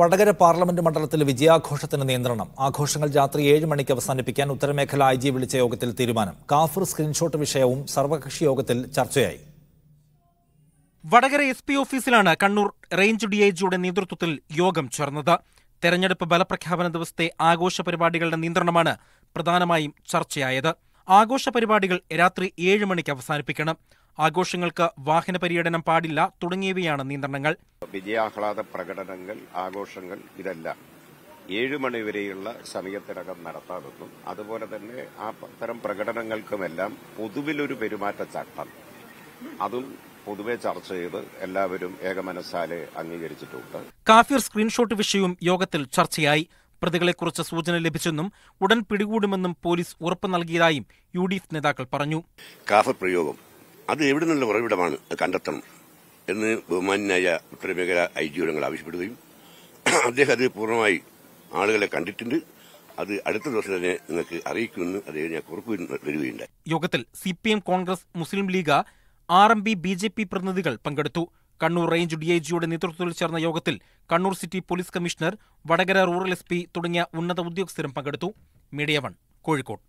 Vadakara parliament മണ്ഡലത്തിൽ വിജയാഘോഷത്തിന് നിയന്ത്രണം ആഘോഷങ്ങൾ രാത്രി ഏഴ് മണിക്ക് അവസാനിപ്പിക്കാൻ ഉത്തരമേഖല ഐ ജി വിളിച്ച യോഗത്തിൽ തീരുമാനം കാഫർ സ്ക്രീൻഷോട്ട് വിഷയവും സർവകക്ഷി യോഗത്തിൽ ചർച്ചയായി വടകര എസ് പി ഓഫീസിലാണ് കണ്ണൂർ റേഞ്ച് ഡി ഐ ജിയുടെ നേതൃത്വത്തിൽ യോഗം ചേർന്നത് തെരഞ്ഞെടുപ്പ് ബലപ്രഖ്യാപന ദിവസത്തെ ആഘോഷ പരിപാടികളുടെ നിയന്ത്രണമാണ് പ്രധാനമായും ചർച്ചയായത് ആഘോഷ പരിപാടികൾ രാത്രി ഏഴ് മണിക്ക് അവസാനിപ്പിക്കണം ആഘോഷങ്ങൾക്ക് വാഹന പര്യടനം പാടില്ല തുടങ്ങിയവയാണ് നിയന്ത്രണങ്ങൾ വിജയാഹ്ലാദ പ്രകടനങ്ങൾ ആഘോഷങ്ങൾ ഇതെല്ലാം ഏഴ് മണി വരെയുള്ള സമയത്തിനകം നടത്താമെന്നും അതുപോലെ തന്നെ ആ അത്തരം പ്രകടനങ്ങൾക്കുമെല്ലാം പൊതുവിലൊരു പെരുമാറ്റച്ചട്ടം അതും പൊതുവെ ചർച്ച ചെയ്ത് എല്ലാവരും ഏകമനസ്സാലെ അംഗീകരിച്ചിട്ടുണ്ട് കാഫിർ സ്ക്രീൻഷോട്ട് വിഷയവും യോഗത്തിൽ ചർച്ചയായി പ്രതികളെക്കുറിച്ച് സൂചന ലഭിച്ചെന്നും ഉടൻ പിടികൂടുമെന്നും പോലീസ് ഉറപ്പ് നൽകിയതായും യു ഡി എഫ് നേതാക്കൾ പറഞ്ഞു കാഫ പ്രയോഗം അത് എവിടെ നിന്നുള്ള ഉറവിടമാണ് കണ്ടെത്തണം എന്ന് ബഹുമാനായ ഉത്തരമേഖല ഐ ജിയോടങ്ങൾ ആവശ്യപ്പെടുകയും അദ്ദേഹം അത് പൂർണ്ണമായി ആളുകളെ കണ്ടിട്ടുണ്ട് അത് അടുത്ത ദിവസം തന്നെ നിങ്ങൾക്ക് അറിയിക്കുമെന്ന് അദ്ദേഹം ഞാൻ വരികയുണ്ട് യോഗത്തിൽ C P M Congress Muslim League R M P B J P പ്രതിനിധികൾ പങ്കെടുത്തു കണ്ണൂർ റേഞ്ച് ഡി ഐ ജിയുടെ നേതൃത്വത്തിൽ ചേർന്ന യോഗത്തിൽ Kannur city police commissioner Vadakara rural S തുടങ്ങിയ ഉന്നത ഉദ്യോഗസ്ഥരും പങ്കെടുത്തു മീഡിയ വൺ കോഴിക്കോട്